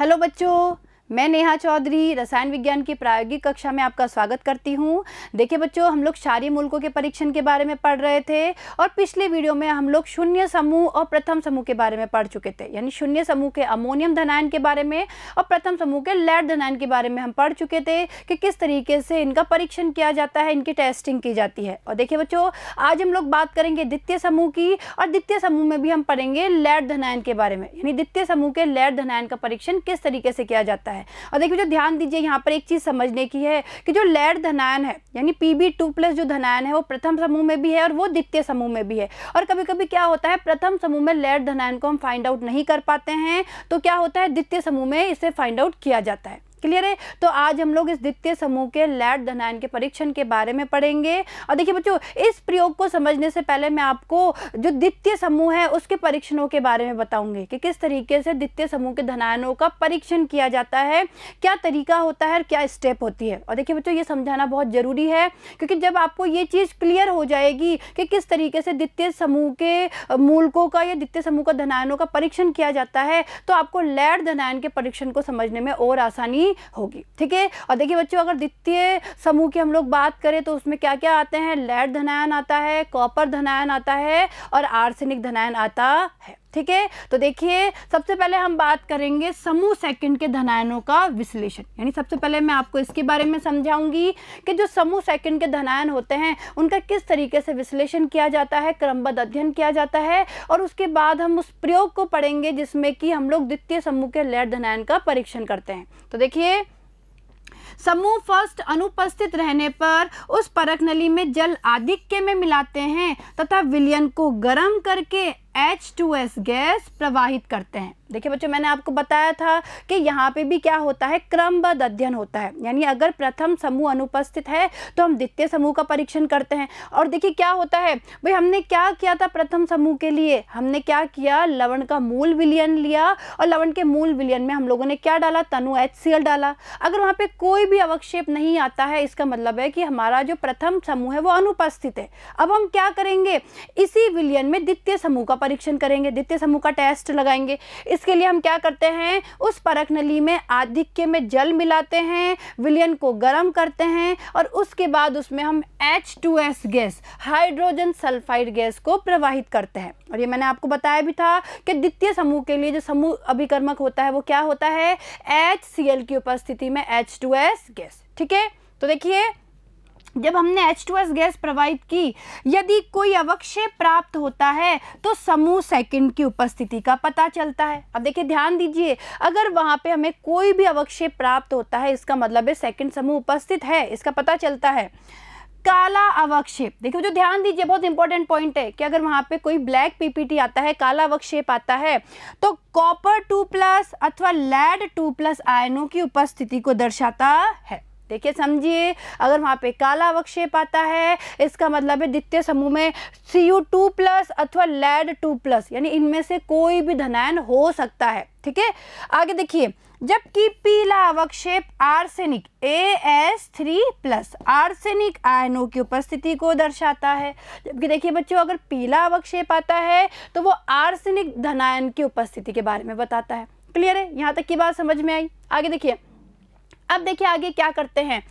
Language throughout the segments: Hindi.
हेलो बच्चों मैं नेहा चौधरी रसायन विज्ञान की प्रायोगिक कक्षा में आपका स्वागत करती हूँ देखिए बच्चों हम लोग क्षारीय मूलकों के परीक्षण के बारे में पढ़ रहे थे और पिछले वीडियो में हम लोग शून्य समूह और प्रथम समूह के बारे में पढ़ चुके थे यानी शून्य समूह के अमोनियम धनायन के बारे में और प्रथम समूह के लेड धनायन के बारे में हम पढ़ चुके थे कि किस तरीके से इनका परीक्षण किया जाता है इनकी टेस्टिंग की जाती है और देखिए बच्चों आज हम लोग बात करेंगे द्वितीय समूह की और द्वितीय समूह में भी हम पढ़ेंगे लेड धनायन के बारे में यानी द्वितीय समूह के लेड धनायन का परीक्षण किस तरीके से किया जाता है है और देखिए जो ध्यान दीजिए यहाँ पर एक चीज़ समझने की है कि जो लेड धनायन है यानी पी बी टू प्लस जो धनायन है वो प्रथम समूह में भी है और वो द्वितीय समूह में भी है और कभी कभी क्या होता है प्रथम समूह में लेड धनायन को हम फाइंड आउट नहीं कर पाते हैं तो क्या होता है द्वितीय समूह में इसे फाइंड आउट किया जाता है क्लियर है तो आज हम लोग इस द्वितीय समूह के लैड धनायन के परीक्षण के बारे में पढ़ेंगे और देखिए बच्चों इस प्रयोग को समझने से पहले मैं आपको जो द्वितीय समूह है उसके परीक्षणों के बारे में बताऊंगी कि किस तरीके से द्वितीय समूह के धनायनों का परीक्षण किया जाता है क्या तरीका होता है और क्या स्टेप होती है और देखिए बच्चों ये समझाना बहुत ज़रूरी है क्योंकि जब आपको ये चीज़ क्लियर हो जाएगी कि किस तरीके से द्वितीय समूह के मूलकों का या द्वितीय समूह का धनायनों का परीक्षण किया जाता है तो आपको लैड धनायन के परीक्षण को समझने में और आसानी करनी होगी ठीक है और देखिए बच्चों अगर द्वितीय समूह की हम लोग बात करें तो उसमें क्या क्या आते हैं लेड धनायन आता है कॉपर धनायन आता है और आर्सेनिक धनायन आता है ठीक है तो देखिए सबसे पहले हम बात करेंगे समूह सेकंड के धनायनों का विश्लेषण यानी सबसे पहले मैं आपको इसके बारे में समझाऊंगी कि जो समूह सेकंड के धनायन होते हैं उनका किस तरीके से विश्लेषण किया जाता है क्रमबद्ध अध्ययन किया जाता है और उसके बाद हम उस प्रयोग को पढ़ेंगे जिसमें कि हम लोग द्वितीय समूह के लैर धनायन का परीक्षण करते हैं तो देखिए समूह फर्स्ट अनुपस्थित रहने पर उस परख नली में जल आधिक्य में मिलाते हैं तथा विलियन को गर्म करके H2S गैस प्रवाहित करते हैं देखिए बच्चों मैंने आपको बताया था कि यहाँ पे भी क्या होता है क्रमबद्ध अध्ययन होता है यानी अगर प्रथम समूह अनुपस्थित है तो हम द्वितीय समूह का परीक्षण करते हैं और देखिए क्या होता है भाई हमने क्या किया था प्रथम समूह के लिए हमने क्या किया लवण का मूल विलियन लिया और लवण के मूल विलियन में हम लोगों ने क्या डाला तनु एच डाला अगर वहाँ पर कोई भी अवक्षेप नहीं आता है इसका मतलब है कि हमारा जो प्रथम समूह है वो अनुपस्थित है अब हम क्या करेंगे इसी विलियन में द्वितीय समूह का परीक्षण करेंगे द्वितीय समूह का टेस्ट लगाएंगे इसके लिए हम क्या करते हैं उस परख नली में आधिक्य में जल मिलाते हैं विलियन को गर्म करते हैं और उसके बाद उसमें हम H gas hydrogen sulphide gas को प्रवाहित करते हैं और ये मैंने आपको बताया भी था कि द्वितीय समूह के लिए जो समूह अभिकर्मक होता है वो क्या होता है एच की उपस्थिति में एच गैस ठीक है तो देखिए जब हमने H2S गैस प्रोवाइड की यदि कोई अवक्षय प्राप्त होता है तो समूह सेकंड की उपस्थिति का पता चलता है अब देखिए ध्यान दीजिए अगर वहाँ पे हमें कोई भी अवक्षय प्राप्त होता है इसका मतलब है सेकंड समूह उपस्थित है इसका पता चलता है काला अवक्षेप देखिए जो ध्यान दीजिए बहुत इंपॉर्टेंट पॉइंट है कि अगर वहाँ पे कोई ब्लैक पीपीटी आता है काला अवक्षेप आता है तो कॉपर टू प्लस अथवा लेड टू प्लस आयनों की उपस्थिति को दर्शाता है देखिए समझिए अगर वहाँ पे काला अवक्षेप आता है इसका मतलब है द्वितीय समूह में सी यू टू प्लस अथवा लेड टू प्लस यानी इनमें से कोई भी धनायन हो सकता है ठीक है आगे देखिए जबकि पीला अवक्षेप arsenic A S three plus arsenic आयनों की उपस्थिति को दर्शाता है जबकि देखिए बच्चों अगर पीला अवक्षेप आता है तो वो आर्सेनिक धनायन की उपस्थिति के बारे में बताता है क्लियर है यहाँ तक की बात समझ में आई आगे देखिए अब देखिए आगे क्या करते हैं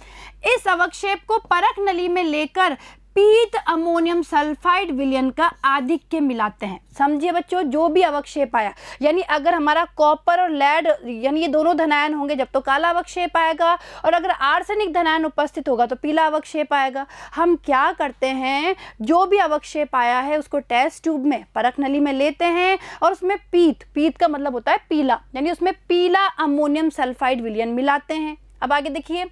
इस अवक्षेप को परख नली में लेकर पीत अमोनियम सल्फाइड विलियन का आधिक्य मिलाते हैं समझिए बच्चों जो भी अवक्षेप आया यानी अगर हमारा कॉपर और लेड यानी ये दोनों धनायन होंगे जब तो काला अवक्षेप आएगा और अगर आर्सेनिक धनायन उपस्थित होगा तो पीला अवक्षेप आएगा हम क्या करते हैं जो भी अवक्षेप आया है उसको टेस्ट ट्यूब में परख नली में लेते हैं और उसमें पीत पीत का मतलब होता है पीला यानी उसमें पीला अमोनियम सल्फाइड विलियन मिलाते हैं अब आगे देखिए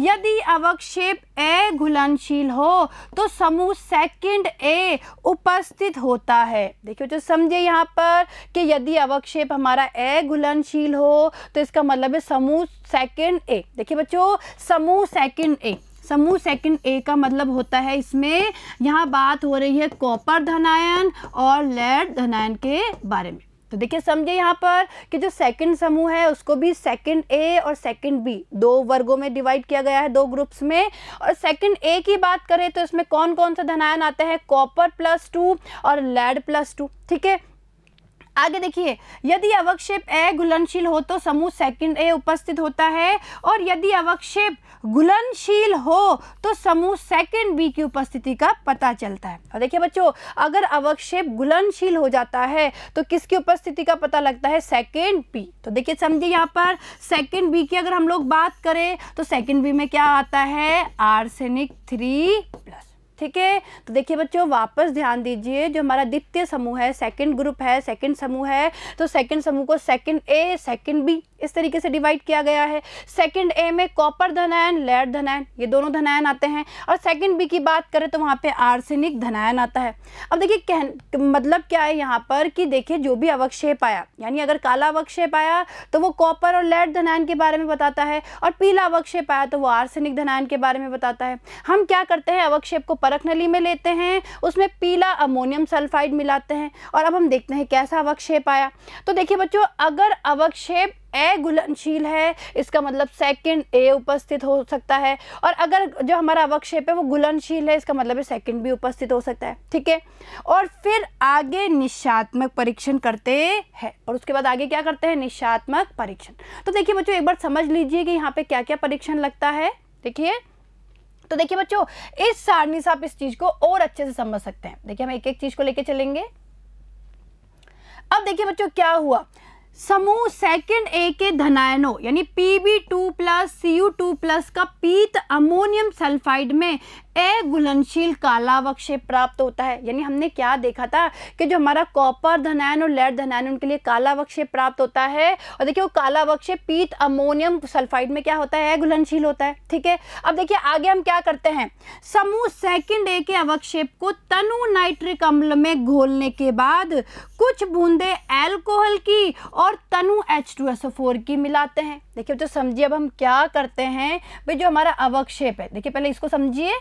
यदि अवक्षेप ए घुलनशील हो तो समूह सेकंड ए उपस्थित होता है देखिए जो समझे यहाँ पर कि यदि अवक्षेप हमारा ए घुलनशील हो तो इसका मतलब है समूह सेकंड ए देखिए बच्चों समूह सेकंड ए समूह सेकंड ए का मतलब होता है इसमें यहाँ बात हो रही है कॉपर धनायन और लेड धनायन के बारे में तो देखिए समझे यहाँ पर कि जो सेकंड समूह है उसको भी सेकंड ए और सेकंड बी दो वर्गों में डिवाइड किया गया है दो ग्रुप्स में और सेकंड ए की बात करें तो इसमें कौन कौन सा धनायन आता है कॉपर प्लस टू और लेड प्लस टू ठीक है आगे देखिए यदि अवक्षेप ए घुलनशील हो तो समूह सेकंड ए उपस्थित होता है और यदि अवक्षेप घुलनशील हो तो समूह सेकंड बी की उपस्थिति का पता चलता है और देखिए बच्चों अगर अवक्षेप घुलनशील हो जाता है तो किसकी उपस्थिति का पता लगता है सेकेंड बी तो देखिए समझिए यहाँ पर सेकेंड बी की अगर हम लोग बात करें तो सेकेंड बी में क्या आता है आर्सेनिक थ्री प्लस ठीक है तो देखिए बच्चों वापस ध्यान दीजिए जो हमारा द्वितीय समूह है सेकंड ग्रुप है सेकंड समूह है तो सेकंड समूह को सेकंड ए सेकंड बी इस तरीके से डिवाइड किया गया है सेकंड ए में कॉपर धनायन लेड धनायन ये दोनों धनायन आते हैं और सेकंड बी की बात करें तो वहाँ पे आर्सेनिक धनायन आता है अब देखिए कह मतलब क्या है यहाँ पर कि देखिए जो भी अवक्षेप आया यानी अगर काला अवक्षेप आया तो वो कॉपर और लेड धनायन के बारे में बताता है और पीला अवक्षेप आया तो वो आर्सेनिक धनायन के बारे में बताता है हम क्या करते हैं अवक्षेप को नली में लेते हैं उसमें पीला अमोनियम सल्फाइड मिलाते हैं और अब हम देखते हैं कैसा अवक्षेप आया तो देखिए बच्चों अगर अवक्षेप ए है इसका मतलब सेकंड ए उपस्थित हो सकता है और अगर जो हमारा अवक्षेप है वो गुलनशील है इसका मतलब है सेकंड भी उपस्थित हो सकता है ठीक है और फिर आगे निशात्मक परीक्षण करते हैं और उसके बाद आगे क्या करते हैं निशात्मक परीक्षण तो देखिए बच्चों एक बार समझ लीजिए कि यहाँ पे क्या क्या परीक्षण लगता है देखिए तो देखिए बच्चों इस सारणी से आप इस चीज को और अच्छे से समझ सकते हैं देखिए हम एक एक चीज को लेके चलेंगे अब देखिए बच्चों क्या हुआ समूह सेकंड ए के धनायनों यानी P B two plus C U two plus का पीत अमोनियम सल्फाइड में अघुलनशील काला प्राप्त होता है यानी हमने क्या देखा था कि जो हमारा कॉपर धनायन और लेड धनायन उनके लिए काला अवक्षेप प्राप्त होता है और देखिए वो काला पीत अमोनियम सल्फाइड में क्या होता है अघुलनशील होता है ठीक है अब देखिए आगे हम क्या करते हैं समूह सेकेंड ए के अवक्षेप को तनु नाइट्रिक अम्ल में घोलने के बाद कुछ बूंदे एल्कोहल की और तनु एच की मिलाते हैं देखिए तो समझिए अब हम क्या करते हैं भाई जो हमारा अवक्षेप है देखिए पहले इसको समझिए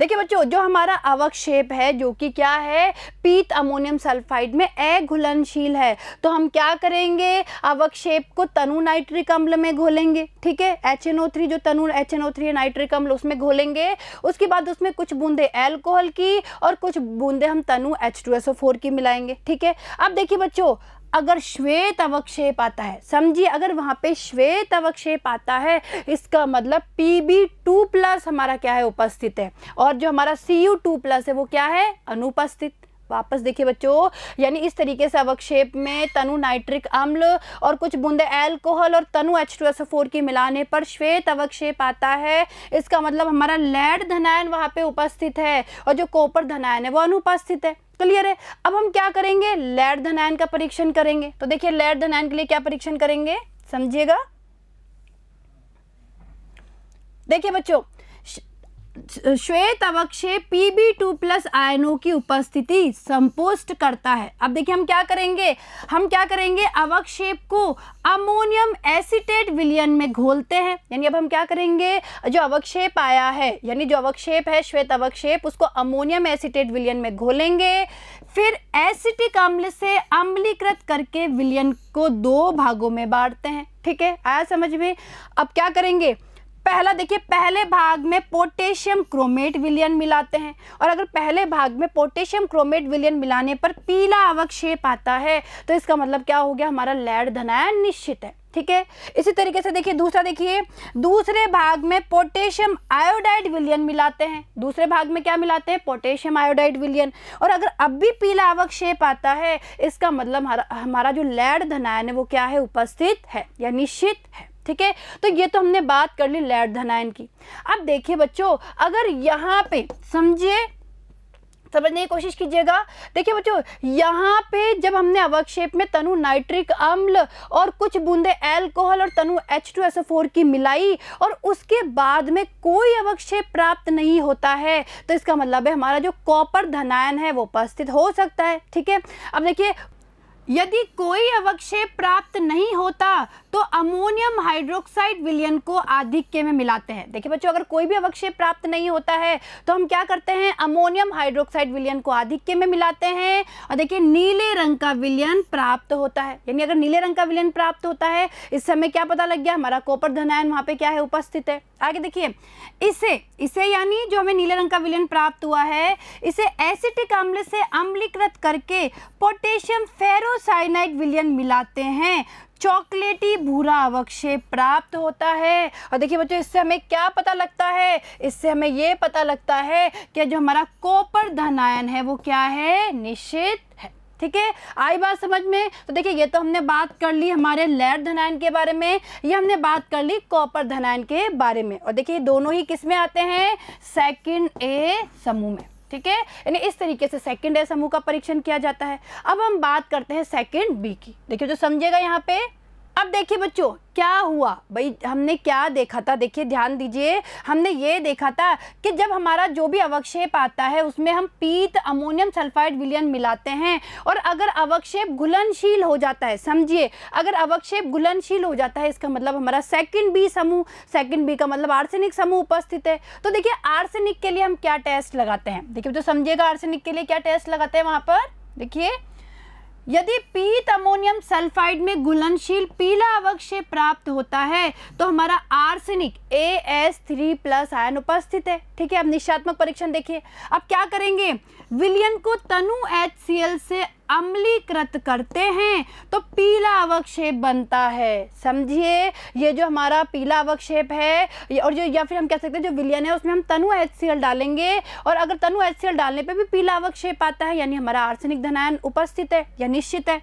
देखिए बच्चों जो हमारा अवक्षेप है जो कि क्या है पीत अमोनियम सल्फाइड में अघुलनशील है तो हम क्या करेंगे अवक्षेप को तनु नाइट्रिक अम्ल में घोलेंगे ठीक है एच एन ओ थ्री जो तनु एच एन ओ है नाइट्रिक अम्ल उसमें घोलेंगे उसके बाद उसमें कुछ बूंदे एल्कोहल की और कुछ बूंदे हम तनु H two S O four की मिलाएंगे ठीक है अब देखिए बच्चों अगर श्वेत अवक्षेप आता है समझिए अगर वहाँ पे श्वेत अवक्षेप आता है इसका मतलब पी बी टू प्लस हमारा क्या है उपस्थित है और जो हमारा सी यू टू प्लस है वो क्या है अनुपस्थित वापस देखिए बच्चों यानी इस तरीके से अवक्षेप में तनु नाइट्रिक अम्ल और कुछ बूंदे एल्कोहल और तनु एच टू एस फोर के मिलाने पर श्वेत अवक्षेप आता है इसका मतलब हमारा लेड धनायन वहाँ पे उपस्थित है और जो कोपर धनायन है वो अनुपस्थित है क्लियर है अब हम क्या करेंगे लेड धनायन का परीक्षण करेंगे तो देखिए लेड धनायन के लिए क्या परीक्षण करेंगे समझिएगा देखिए बच्चों श्वेत अवक्षेप पीबी टू प्लस आयनों की उपस्थिति संपुष्ट करता है अब देखिए हम क्या करेंगे हम क्या करेंगे अवक्षेप को अमोनियम एसिटेट विलियन में घोलते हैं यानी अब हम क्या करेंगे जो अवक्षेप आया है यानी जो अवक्षेप है श्वेत अवक्षेप उसको अमोनियम एसिटेट विलियन में घोलेंगे फिर एसिटिक अम्ल से अम्लीकृत करके विलियन को दो भागों में बांटते हैं ठीक है आया समझ में अब क्या करेंगे पहला देखिए पहले भाग में पोटेशियम क्रोमेट विलियन मिलाते हैं और अगर पहले भाग में पोटेशियम क्रोमेट विलियन मिलाने पर पीला अवक्षेप आता है तो इसका मतलब क्या हो गया हमारा लैड धनायन निश्चित है ठीक है इसी तरीके से देखिए दूसरा देखिए दूसरे भाग में पोटेशियम आयोडाइड विलियन मिलाते हैं दूसरे भाग में क्या मिलाते हैं पोटेशियम आयोडाइड विलियन और अगर अब भी पीला आवक शेप आता है इसका मतलब हमारा हमारा जो लैड धनायन है वो क्या है उपस्थित है या निश्चित है ठीक है तो ये तो हमने बात कर ली लैड धनायन की अब देखिए बच्चों अगर यहाँ पे समझिए समझने की कोशिश कीजिएगा देखिए बच्चों यहाँ पे जब हमने अवक्षेप में तनु नाइट्रिक अम्ल और कुछ बूंदे एल्कोहल और तनु H2SO4 की मिलाई और उसके बाद में कोई अवक्षेप प्राप्त नहीं होता है तो इसका मतलब है हमारा जो कॉपर धनायन है वो उपस्थित हो सकता है ठीक है अब देखिए यदि कोई अवक्षेप प्राप्त नहीं होता तो अमोनियम हाइड्रोक्साइड विलियन को आधिक्य में मिलाते हैं देखिए बच्चों अगर कोई भी अवक्षेप प्राप्त नहीं होता है तो हम क्या करते हैं अमोनियम हाइड्रोक्साइड विलियन को आधिक्य में मिलाते हैं और देखिए नीले रंग का विलियन प्राप्त होता है यानी अगर नीले रंग का विलियन प्राप्त होता है इस समय क्या पता लग गया हमारा कॉपर धनायन वहां पर क्या है उपस्थित है आगे देखिए इसे इसे यानी जो हमें नीले रंग का विलियन प्राप्त हुआ है इसे एसिटिक अम्ल से अम्लीकृत करके पोटेशियम फेरो साइनाइड विलियन मिलाते हैं चॉकलेटी भूरा अवक्षेप प्राप्त होता है और देखिए बच्चों इससे हमें क्या पता लगता है इससे हमें ये पता लगता है कि जो हमारा कॉपर धनायन है वो क्या है निश्चित है ठीक है आई बात समझ में तो देखिए ये तो हमने बात कर ली हमारे लेड धनायन के बारे में ये हमने बात कर ली कॉपर धनायन के बारे में और देखिए दोनों ही किस में आते हैं सेकंड ए समूह में ठीक है यानी इस तरीके से सेकंड ए समूह का परीक्षण किया जाता है अब हम बात करते हैं सेकंड बी की देखिए जो समझेगा यहाँ पे अब देखिए बच्चों क्या हुआ भाई हमने क्या देखा था देखिए ध्यान दीजिए हमने ये देखा था कि जब हमारा जो भी अवक्षेप आता है उसमें हम पीत अमोनियम सल्फाइड विलियन मिलाते हैं और अगर अवक्षेप घुलनशील हो जाता है समझिए अगर अवक्षेप घुलनशील हो जाता है इसका मतलब हमारा सेकंड बी समूह सेकंड बी का मतलब आर्सेनिक समूह उपस्थित है तो देखिए आर्सेनिक के लिए हम क्या टेस्ट लगाते हैं देखिए बच्चों तो समझिएगा आर्सेनिक के लिए क्या टेस्ट लगाते हैं वहाँ पर देखिए यदि पीत अमोनियम सल्फाइड में घुलनशील पीला अवक्षय प्राप्त होता है तो हमारा arsenic A S three plus आयन उपस्थित है ठीक है अब निशात्मक परीक्षण देखिए अब क्या करेंगे विलियन को तनु एच सी एल से अम्लीकृत करते हैं तो पीला अवक्षेप बनता है समझिए ये जो हमारा पीला अवक्षेप है और जो या फिर हम कह सकते हैं जो विलियन है उसमें हम तनु एच डालेंगे और अगर तनु एच डालने पर भी पीला अवक्षेप आता है यानी हमारा आर्सेनिक धनायन उपस्थित है या निश्चित है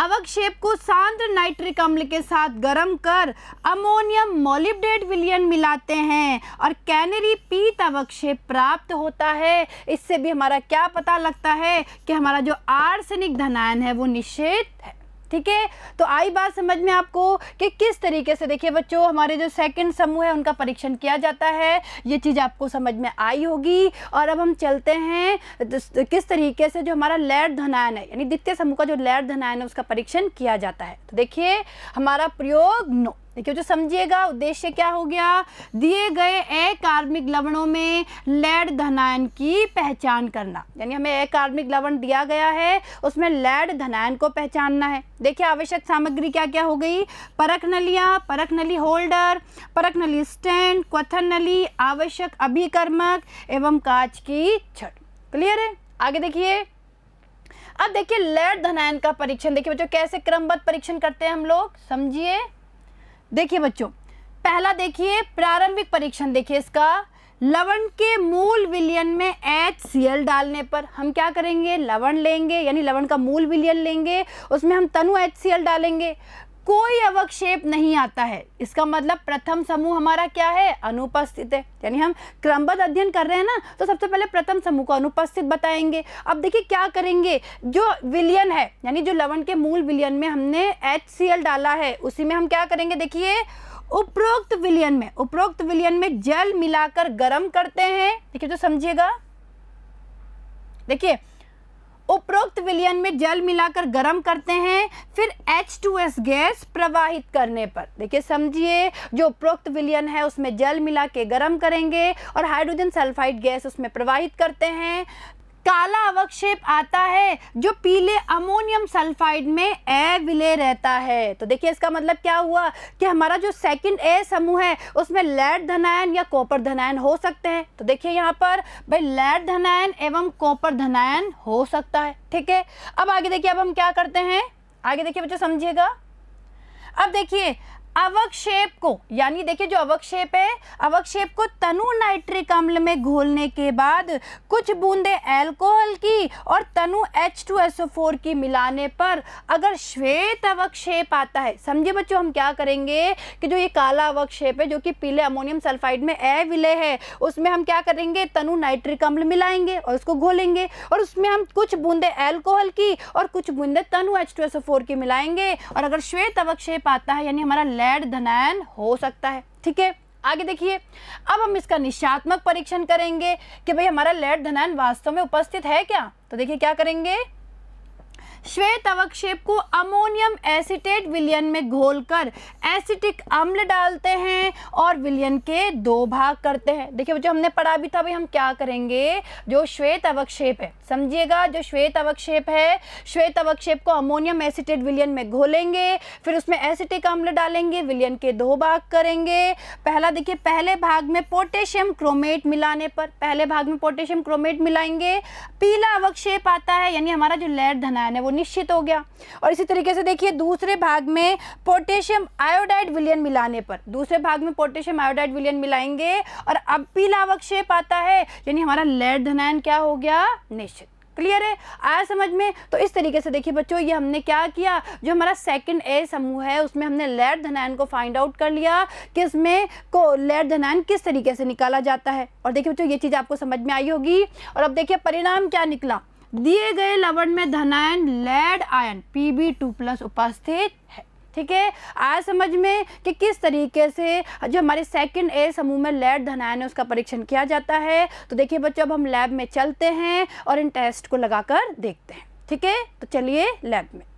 अवक्षेप को सांद्र नाइट्रिक अम्ल के साथ गर्म कर अमोनियम मोलिब्डेट विलियन मिलाते हैं और कैनरी पीत अवक्षेप प्राप्त होता है इससे भी हमारा क्या पता लगता है कि हमारा जो आर्सेनिक धनायन है वो निषेध है ठीक है तो आई बात समझ में आपको कि किस तरीके से देखिए बच्चों हमारे जो सेकंड समूह है उनका परीक्षण किया जाता है ये चीज़ आपको समझ में आई होगी और अब हम चलते हैं किस तरीके से जो हमारा लैर धनायन है यानी द्वितीय समूह का जो लैर धनायन है उसका परीक्षण किया जाता है तो देखिए हमारा प्रयोग नो देखिए जो समझिएगा उद्देश्य क्या हो गया दिए गए अकार्मिक लवणों में लेड धनायन की पहचान करना यानी हमें अकार्मिक लवण दिया गया है उसमें लेड धनायन को पहचानना है देखिए आवश्यक सामग्री क्या क्या हो गई परख नलियाँ परख नली होल्डर परख नली स्टैंड क्वथन नली आवश्यक अभिकर्मक एवं कांच की छट क्लियर है आगे देखिए अब देखिए लेड धनायन का परीक्षण देखिए बच्चों कैसे क्रमबद्ध परीक्षण करते हैं हम लोग समझिए देखिए बच्चों पहला देखिए प्रारंभिक परीक्षण देखिए इसका लवण के मूल विलियन में एच सी एल डालने पर हम क्या करेंगे लवण लेंगे यानी लवण का मूल विलियन लेंगे उसमें हम तनु एच सी एल डालेंगे कोई अवक्षेप नहीं आता है इसका मतलब प्रथम समूह हमारा क्या है अनुपस्थित है यानी हम क्रमबद्ध अध्ययन कर रहे हैं ना तो सबसे पहले प्रथम समूह को अनुपस्थित बताएंगे अब देखिए क्या करेंगे जो विलियन है यानी जो लवण के मूल विलियन में हमने एच डाला है उसी में हम क्या करेंगे देखिए उपरोक्त विलियन में उपरोक्त विलियन में जल मिलाकर गर्म करते हैं देखिए तो समझिएगा देखिए उपरोक्त विलयन में जल मिलाकर गर्म करते हैं फिर H2S गैस प्रवाहित करने पर देखिए समझिए जो उपरोक्त विलयन है उसमें जल मिला के गर्म करेंगे और हाइड्रोजन सल्फाइड गैस उसमें प्रवाहित करते हैं काला अवक्षेप आता है जो पीले अमोनियम सल्फाइड में अविलय रहता है तो देखिए इसका मतलब क्या हुआ कि हमारा जो सेकंड ए समूह है उसमें लेड धनायन या कॉपर धनायन हो सकते हैं तो देखिए यहाँ पर भाई लेड धनायन एवं कॉपर धनायन हो सकता है ठीक है अब आगे देखिए अब हम क्या करते हैं आगे देखिए बच्चों समझिएगा अब देखिए अवक्षेप को यानी देखिए जो अवक्षेप है अवक्षेप को तनु नाइट्रिक अम्ल में घोलने के बाद कुछ बूंदे एल्कोहल की और तनु H2SO4 की मिलाने पर अगर श्वेत अवक्षेप आता है समझे बच्चों हम क्या करेंगे कि जो ये काला अवक्षेप है जो कि पीले अमोनियम सल्फाइड में ए विलय है उसमें हम क्या करेंगे तनु नाइट्रिक अम्ल मिलाएंगे और उसको घोलेंगे और उसमें हम कुछ बूंदे एल्कोहल की और कुछ बूंदे तनु एच की मिलाएंगे और अगर श्वेत अवक्षेप आता है यानी हमारा एड धनायन हो सकता है ठीक है आगे देखिए अब हम इसका निशात्मक परीक्षण करेंगे कि भाई हमारा लेड धनायन वास्तव में उपस्थित है क्या तो देखिए क्या करेंगे श्वेत अवक्षेप को अमोनियम एसिटेट विलियन में घोलकर एसिटिक अम्ल डालते हैं और विलियन के दो भाग करते हैं देखिए बच्चों हमने पढ़ा भी था भाई हम क्या करेंगे जो श्वेत अवक्षेप है समझिएगा जो श्वेत अवक्षेप है श्वेत अवक्षेप को अमोनियम एसिटेट विलियन में घोलेंगे फिर उसमें एसिटिक अम्ल डालेंगे विलियन के दो भाग करेंगे पहला देखिए पहले भाग में पोटेशियम क्रोमेट मिलाने पर पहले भाग में पोटेशियम क्रोमेट मिलाएंगे पीला अवक्षेप आता है यानी हमारा जो लेड धनायन है वो निश्चित हो गया और इसी तरीके से देखिए दूसरे भाग में पोटेशियम आयोडाइड विलियन मिलाने पर दूसरे भाग में पोटेशियम आयोडाइड विलियन मिलाएंगे और अब भी लावक शेप आता है यानी हमारा लेड धनायन क्या हो गया निश्चित क्लियर है आया समझ में तो इस तरीके से देखिए बच्चों ये हमने क्या किया जो हमारा सेकंड ए समूह है उसमें हमने लेड धनायन को फाइंड आउट कर लिया कि इसमें को लेड धनायन किस तरीके से निकाला जाता है और देखिए बच्चों ये चीज़ आपको समझ में आई होगी और अब देखिए परिणाम क्या निकला दिए गए लवण में धनायन लेड आयन बी टू प्लस उपस्थित है ठीक है आज समझ में कि किस तरीके से जो हमारे सेकंड ए समूह में लेड धनायन है उसका परीक्षण किया जाता है तो देखिए बच्चों अब हम लैब में चलते हैं और इन टेस्ट को लगाकर देखते हैं ठीक है तो चलिए लैब में